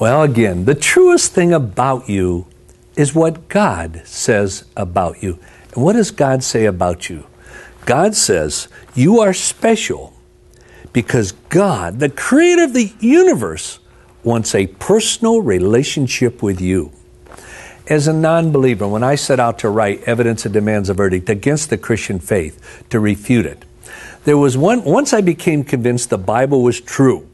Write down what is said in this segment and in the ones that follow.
Well, again, the truest thing about you is what God says about you. And what does God say about you? God says, You are special because God, the creator of the universe, wants a personal relationship with you. As a non believer, when I set out to write Evidence That Demands a Verdict against the Christian faith to refute it, there was one, once I became convinced the Bible was true,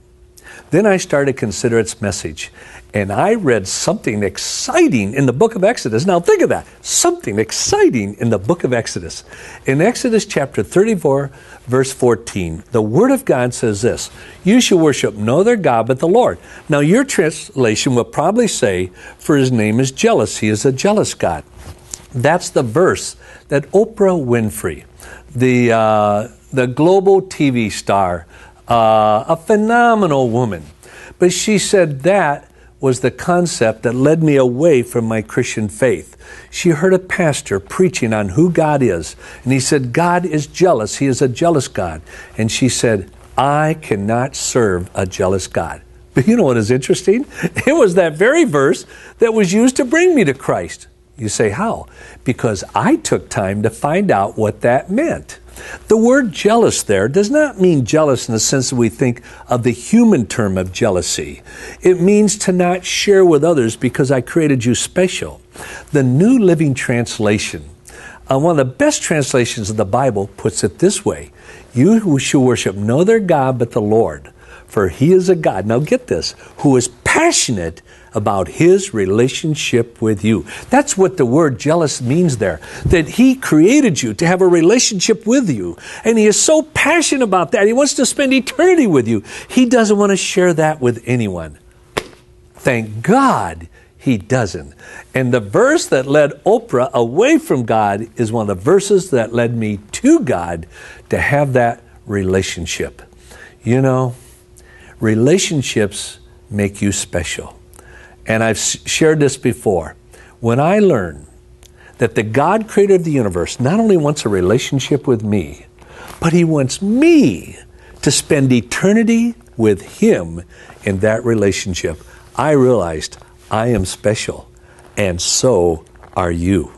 then I started to consider its message. And I read something exciting in the book of Exodus. Now, think of that something exciting in the book of Exodus. In Exodus chapter 34, verse 14, the Word of God says this You shall worship no other God but the Lord. Now, your translation will probably say, For his name is jealous, he is a jealous God. That's the verse that Oprah Winfrey, the, uh, the global TV star, uh, a phenomenal woman. But she said that was the concept that led me away from my Christian faith. She heard a pastor preaching on who God is, and he said, God is jealous. He is a jealous God. And she said, I cannot serve a jealous God. But you know what is interesting? It was that very verse that was used to bring me to Christ. You say, How? Because I took time to find out what that meant. The word jealous there does not mean jealous in the sense that we think of the human term of jealousy. It means to not share with others because I created you special. The New Living Translation, uh, one of the best translations of the Bible, puts it this way You who shall worship no other God but the Lord. For he is a God, now get this, who is passionate about his relationship with you. That's what the word jealous means there. That he created you to have a relationship with you. And he is so passionate about that. He wants to spend eternity with you. He doesn't want to share that with anyone. Thank God he doesn't. And the verse that led Oprah away from God is one of the verses that led me to God to have that relationship. You know, relationships make you special. And I've shared this before. When I learn that the God creator of the universe not only wants a relationship with me, but he wants me to spend eternity with him in that relationship, I realized I am special, and so are you.